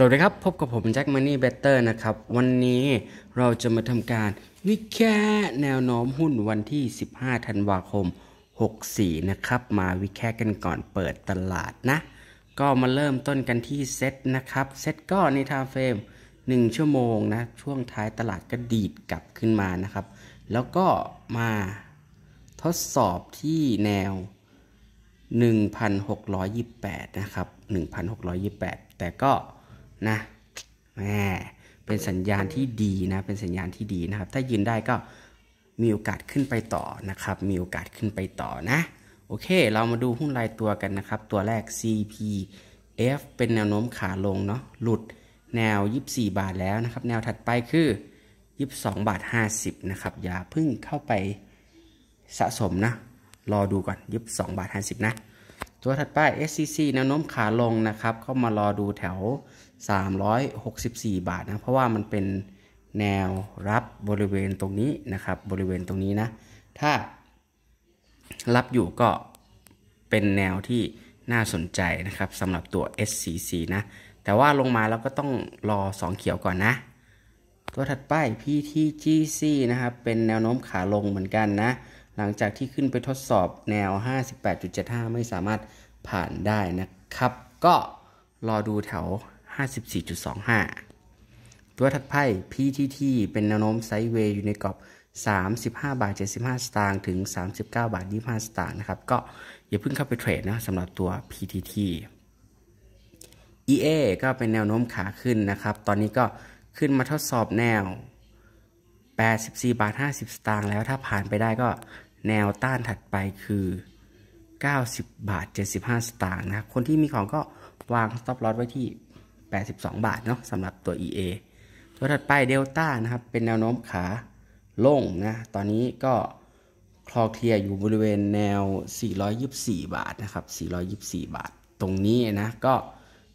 สวัสดีครับ พบกับผมแจ็คมันนี่เบตเตอร์นะครับ วันนี้เราจะมาทำการวิเคราะห์แนวโน้มหุ้นวันที่ 15ธันวาคม 64 นะครับ มาวิเคราะห์กันก่อนเปิดตลาดนะ ก็มาเริ่มต้นกันที่เซ็ตนะครับ เซ็ตก็ในทาเฟม1ชั่วโมงนะ ช่วงท้ายตลาดก็ดีดกลับขึ้นมานะครับ แล้วก็มาทดสอบที่แนว 1,628 นะครับ 1,628 แต่ก็นะแหมเป็นสัญญาณที่ดีนะเป็นสัญญาณที่ดีนะครับ ถ้ายืนได้ก็มีโอกาสขึ้นไปต่อนะครับมีโอกาสขึ้นไปต่อนะ โอเค เรามาดูหุ้นรายตัวกันนะครับ ตัวแรก CPF เป็นแนวโน้มขาลงเนาะหลุดแนว 24 บาทแล้วนะครับ แนวถัดไปคือ 22บาท50นะครับ อย่าพึ่งเข้าไปสะสมนะ รอดูก่อน 22บาท50นะตัวถัดไป SCC แนวโน้มขาลงนะครับ ก็มารอดูแถว 364 บาทนะ เพราะว่ามันเป็นแนวรับบริเวณตรงนี้นะครับ บริเวณตรงนี้นะ ถ้ารับอยู่ก็เป็นแนวที่น่าสนใจนะครับสำหรับตัว SCC นะ แต่ว่าลงมาแล้วก็ต้องรอ 2 เขียวก่อนนะ ตัวถัดไป PTGC นะครับ เป็นแนวโน้มขาลงเหมือนกันนะหลังจากที่ขึ้นไปทดสอบแนว 58.75 ไม่สามารถผ่านได้นะครับ ก็รอดูแถว 54.25 ตัวถัดไพ่ PTT เป็นแนวโน้มไซด์เวย์อยู่ในกรอบ 35บาท75 สตางค์ ถึง 39บาท25 สตางค์นะครับ ก็อย่าเพิ่งเข้าไปเทรดนะสำหรับตัว PTT EA ก็เป็นแนวโน้มขาขึ้นนะครับ ตอนนี้ก็ขึ้นมาทดสอบแนว 84บาท50 สตางค์แล้วถ้าผ่านไปได้ก็แนวต้านถัดไปคือ 90 บาท 75 สตางค์นะคนที่มีของก็วาง stop loss ไว้ที่ 82 บาทเนาะสำหรับตัว EA ตัวถัดไปเดลต้านะครับ เป็นแนวโน้มขาลงนะตอนนี้ก็คลอเคลียอยู่บริเวณแนว 424 บาทนะครับ424 บาท ตรงนี้นะ ก็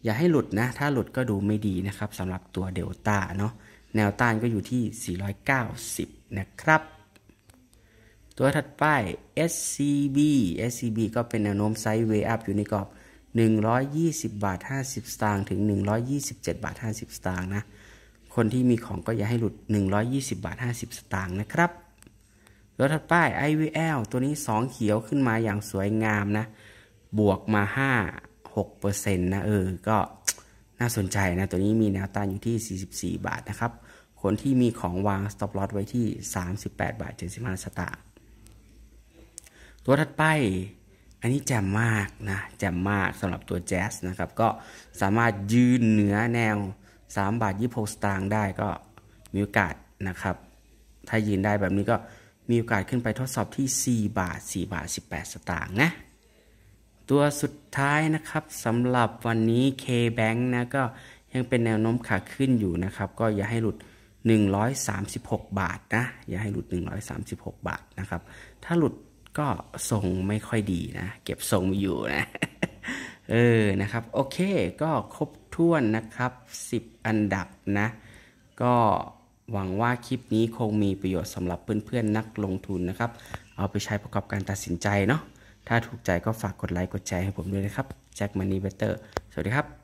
อย่าให้หลุดนะ ถ้าหลุดก็ดูไม่ดีนะครับสำหรับตัวเดลต้าเนาะแนวต้านก็อยู่ที่ 490 นะครับตัวถัดไป SCB SCB ก็เป็นแนวโน้มไซด์เว้าอัพอยู่ในกรอบ 120 บาท 50 สตางค์ถึง 127 บาท 50 สตางค์นะ คนที่มีของก็อย่าให้หลุด 120 บาท 50 สตางค์นะครับ ตัวถัดไป IVL ตัวนี้ 2 เขียวขึ้นมาอย่างสวยงามนะ บวกมา 5-6%นะเออ ก็น่าสนใจนะตัวนี้มีแนวต้านอยู่ที่ 44 บาทนะครับ คนที่มีของวาง stop loss ไว้ที่ 38 บาท75สตางค์ตัวถัดไปอันนี้แจ่มมากนะแจ่มมากสำหรับตัวแจ๊สนะครับก็สามารถยืนเหนือแนว 3 บาท26สตางค์ได้ก็มีโอกาสนะครับถ้ายืนได้แบบนี้ก็มีโอกาสขึ้นไปทดสอบที่ 4 บาท 4 บาท 18 สตางค์นะตัวสุดท้ายนะครับสำหรับวันนี้ K-Bank นะก็ยังเป็นแนวโน้มขาขึ้นอยู่ นะครับก็อย่าให้หลุด 136บาทนะอย่าให้หลุด 136บาทนะครับถ้าหลุดก็ทรงไม่ค่อยดีนะ เก็บทรงอยู่นะ เออนะครับ โอเค ก็ครบถ้วนนะครับ 10 อันดับนะ ก็หวังว่าคลิปนี้คงมีประโยชน์สำหรับเพื่อนๆนักลงทุนนะครับ เอาไปใช้ประกอบการตัดสินใจเนาะถ้าถูกใจก็ฝากกดไลค์กดแชร์ให้ผมด้วยนะครับแจ็คมันนี่เบเตอร์สวัสดีครับ